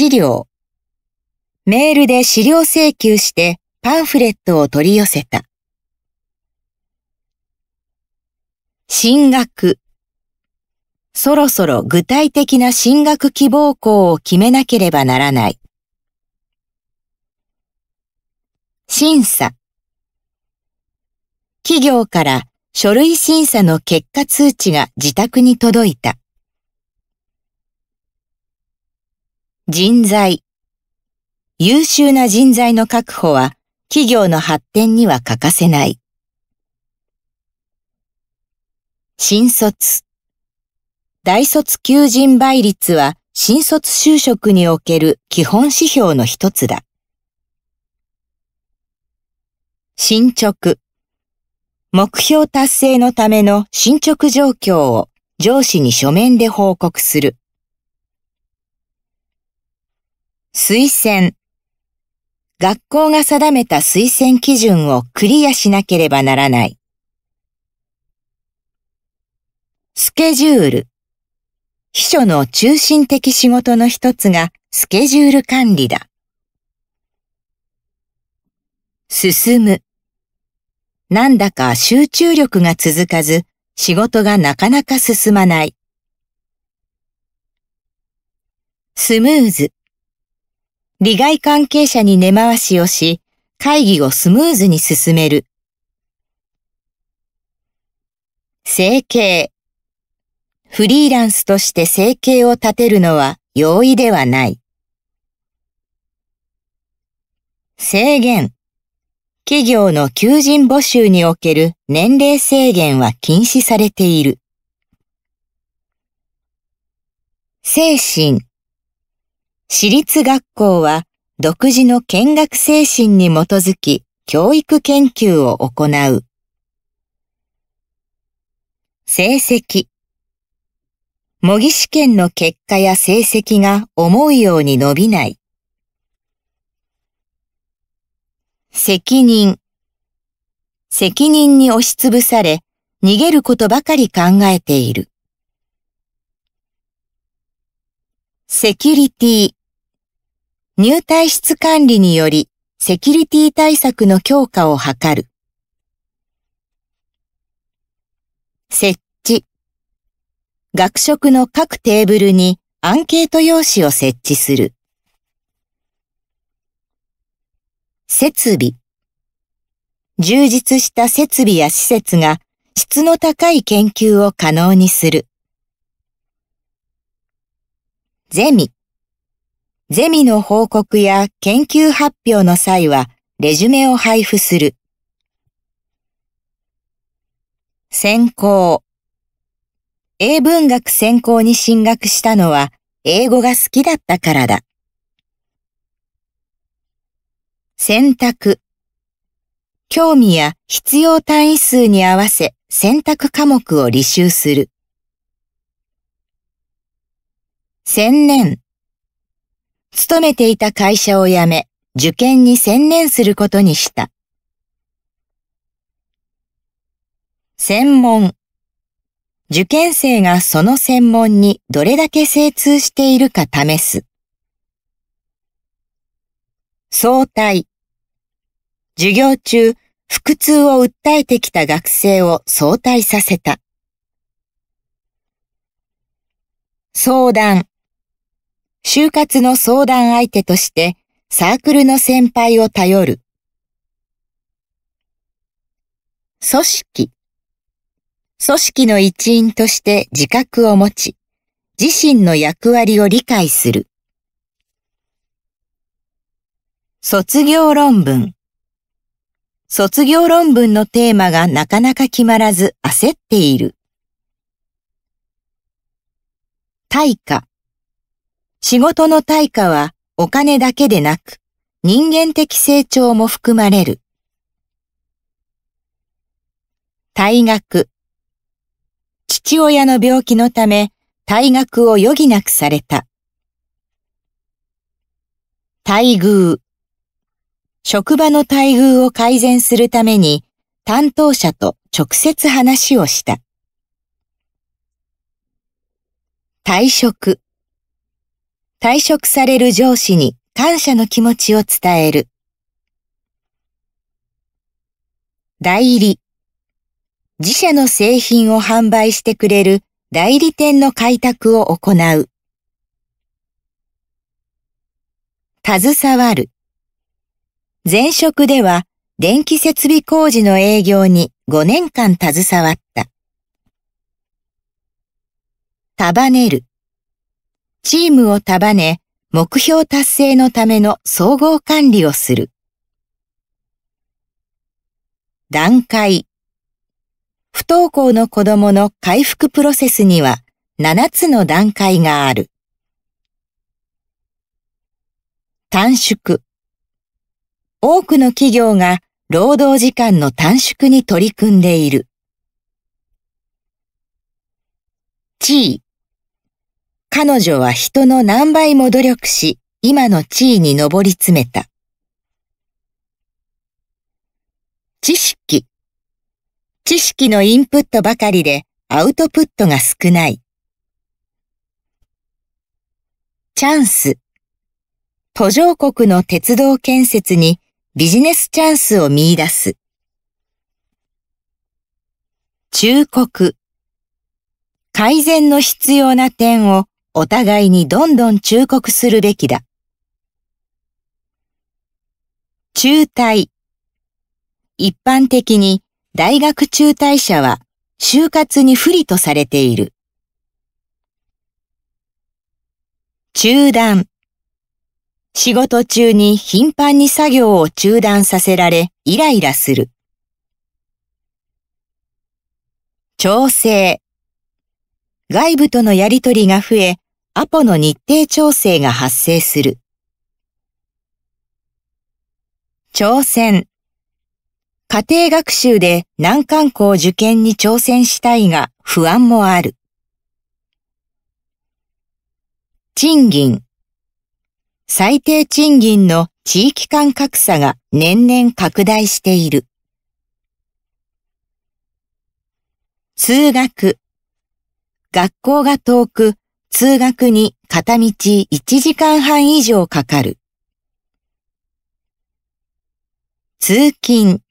資料。メールで資料請求してパンフレットを取り寄せた。進学。そろそろ具体的な進学希望校を決めなければならない。審査。企業から書類審査の結果通知が自宅に届いた。人材。優秀な人材の確保は企業の発展には欠かせない。新卒。大卒求人倍率は新卒就職における基本指標の一つだ。進捗。目標達成のための進捗状況を上司に書面で報告する。推薦。学校が定めた推薦基準をクリアしなければならない。スケジュール。秘書の中心的仕事の一つがスケジュール管理だ。進む。なんだか集中力が続かず、仕事がなかなか進まない。スムーズ。利害関係者に根回しをし、会議をスムーズに進める。整形。フリーランスとして整形を立てるのは容易ではない。制限。企業の求人募集における年齢制限は禁止されている。精神。私立学校は独自の見学精神に基づき教育研究を行う。成績模擬試験の結果や成績が思うように伸びない。責任責任に押しつぶされ、逃げることばかり考えている。セキュリティ入退室管理によりセキュリティ対策の強化を図る。設置。学食の各テーブルにアンケート用紙を設置する。設備。充実した設備や施設が質の高い研究を可能にする。ゼミ。ゼミの報告や研究発表の際は、レジュメを配布する。専攻。英文学専攻に進学したのは、英語が好きだったからだ。選択。興味や必要単位数に合わせ選択科目を履修する。千年。勤めていた会社を辞め、受験に専念することにした。専門。受験生がその専門にどれだけ精通しているか試す。相対。授業中、腹痛を訴えてきた学生を相対させた。相談。就活の相談相手としてサークルの先輩を頼る。組織。組織の一員として自覚を持ち、自身の役割を理解する。卒業論文。卒業論文のテーマがなかなか決まらず焦っている。対価。仕事の対価はお金だけでなく、人間的成長も含まれる。退学。父親の病気のため、退学を余儀なくされた。待遇。職場の待遇を改善するために、担当者と直接話をした。退職。退職される上司に感謝の気持ちを伝える。代理。自社の製品を販売してくれる代理店の開拓を行う。携わる。前職では電気設備工事の営業に5年間携わった。束ねる。チームを束ね、目標達成のための総合管理をする。段階。不登校の子供の回復プロセスには7つの段階がある。短縮。多くの企業が労働時間の短縮に取り組んでいる。地位。彼女は人の何倍も努力し、今の地位に上り詰めた。知識。知識のインプットばかりでアウトプットが少ない。チャンス。途上国の鉄道建設にビジネスチャンスを見出す。忠告。改善の必要な点をお互いにどんどん忠告するべきだ。中退。一般的に大学中退者は就活に不利とされている。中断。仕事中に頻繁に作業を中断させられイライラする。調整。外部とのやりとりが増え、アポの日程調整が発生する。挑戦。家庭学習で難関校受験に挑戦したいが不安もある。賃金。最低賃金の地域間格差が年々拡大している。通学。学校が遠く通学に片道1時間半以上かかる。通勤。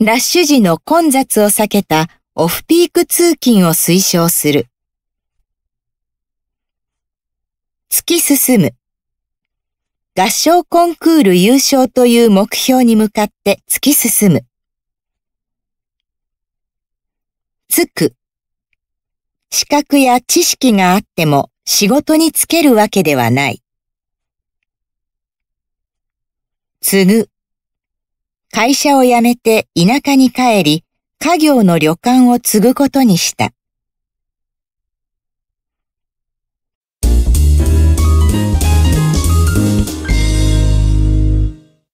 ラッシュ時の混雑を避けたオフピーク通勤を推奨する。突き進む。合唱コンクール優勝という目標に向かって突き進む。つく。資格や知識があっても仕事につけるわけではない。継ぐ。会社を辞めて田舎に帰り、家業の旅館を継ぐことにした。